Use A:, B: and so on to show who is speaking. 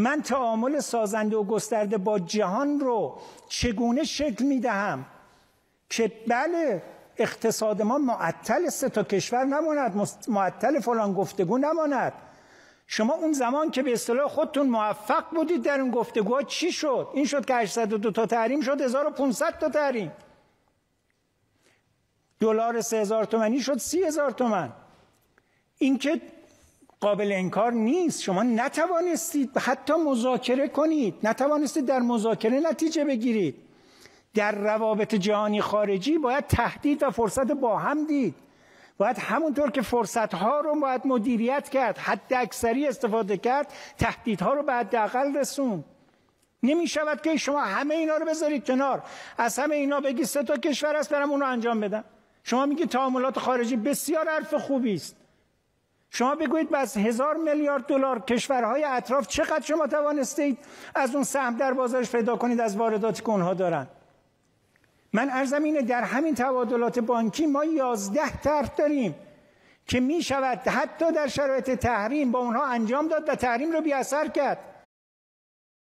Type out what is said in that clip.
A: من تعامل سازنده و گسترده با جهان رو چگونه شکل می دهم؟ که بله اقتصاد ما معطل سه تا کشور نماند معطل فلان گفتگو نماند شما اون زمان که به اصطلاح خودتون موفق بودید در اون گفتگوها چی شد این شد که 802 تا تحریم شد 1500 تا تحریم دلار 3000 تومانی شد 30000 تومن اینکه قابل انکار نیست شما نتوانستید حتی مذاکره کنید نتوانستید در مذاکره نتیجه بگیرید در روابط جهانی خارجی باید تهدید و فرصت با هم دید باید همونطور که فرصت ها رو باید مدیریت کرد حد اکثری استفاده کرد ها رو به حداقل رسون نمی شود که شما همه اینا رو بذارید کنار از همه اینا بگی سه تا کشور هست برم اون رو انجام بدم شما میگید تعاملات خارجی بسیار حرف خوبی است شما بگویید از هزار میلیارد دلار کشورهای اطراف چقدر شما توانستید از اون سهم در بازارش پیدا کنید از وارداتی که اونها دارن من ارزم اینه در همین تبادلات بانکی ما یازده طرف داریم که می شود حتی در شرایط تحریم با اونها انجام داد و تحریم رو بی اثر کرد